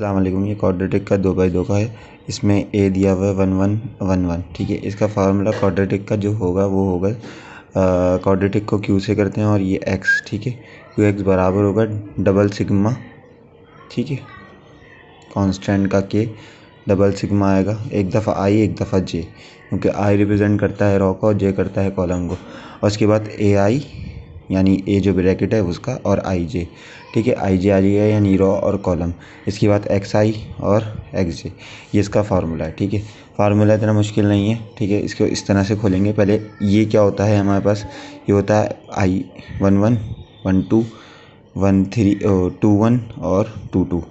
अल्लाम ये क्वाड्रेटिक का दो बाई दो का है इसमें ए दिया हुआ है वन वन वन वन ठीक है इसका फार्मूला क्वाड्रेटिक का जो होगा वो होगा क्वाड्रेटिक को क्यू से करते हैं और ये एक्स ठीक है क्यू एक्स बराबर होगा डबल सिग्मा ठीक है कांस्टेंट का के डबल सिग्मा आएगा एक दफ़ा आई एक दफ़ा जे क्योंकि आई रिप्रेजेंट करता है रॉ को और जे करता है कॉलम को और उसके बाद ए आई यानी ए जो ब्रैकेट है उसका और आई जे ठीक है आई जे आ जाएगा यानी रो और कॉलम इसके बाद एक्स आई और एक्स जे ये इसका फार्मूला है ठीक है फार्मूला इतना मुश्किल नहीं है ठीक है इसको इस तरह से खोलेंगे पहले ये क्या होता है हमारे पास ये होता है I one one one two one three two one और टू टू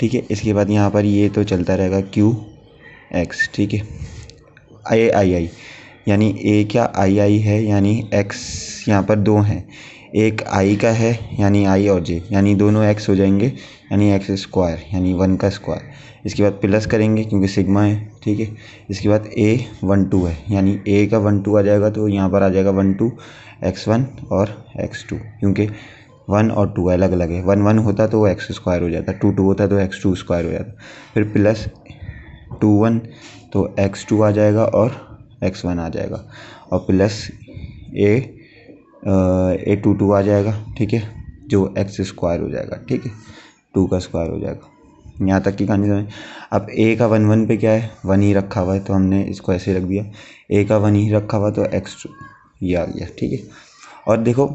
ठीक है इसके बाद यहाँ पर ये तो चलता रहेगा क्यू एक्स ठीक है आई आई आई यानी ए क्या आई आई है यानी एक्स यहाँ पर दो हैं एक आई का है यानी आई और जे यानी दोनों एक्स हो जाएंगे यानी एक्स स्क्वायर यानी वन का स्क्वायर इसके बाद प्लस करेंगे क्योंकि सिग्मा है ठीक है इसके बाद ए वन टू है यानी ए का वन टू आ जाएगा तो यहाँ पर आ जाएगा वन टू एक्स वन और एक्स टू क्योंकि वन और टू अलग अलग है वन वन होता तो वो एक्स स्क्वायर हो जाता टू टू होता तो एक्स टू स्क्वायर हो जाता फिर प्लस टू वन तो एक्स टू आ जाएगा और एक्स वन आ जाएगा और plus a a two two आ जाएगा ठीक है जो एक्स स्क्वायर हो जाएगा ठीक है टू का स्क्वायर हो जाएगा यहाँ तक की कहानी समझ अब ए का वन वन पे क्या है वन ही रखा हुआ है तो हमने इसको ऐसे रख दिया ए का वन ही रखा हुआ तो एक्स ये आ गया ठीक है और देखो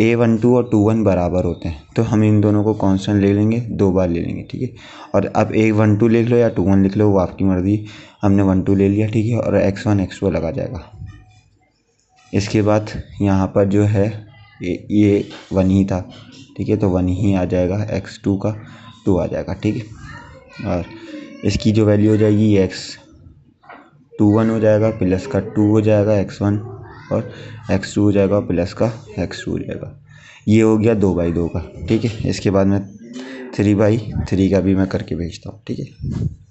ए वन टू और टू वन बराबर होते हैं तो हम इन दोनों को कांस्टेंट ले लेंगे दो बार ले लेंगे ठीक है और अब ए वन टू लिख लो या टू वन लिख लो वो आपकी मर्ज़ी हमने वन टू ले लिया ठीक है और एक्स वन एक्स टू लगा जाएगा इसके बाद यहाँ पर जो है ये वन ही था ठीक है तो वन ही आ जाएगा एक्स टू का टू आ जाएगा ठीक है और इसकी जो वैल्यू हो जाएगी एक्स टू वन हो जाएगा प्लस का टू हो जाएगा एक्स वन और एक्स टू हो जाएगा प्लस का एक्स टू हो जाएगा ये हो गया दो बाई दो का ठीक है इसके बाद में थ्री बाई थ्री का भी मैं करके भेजता हूँ ठीक है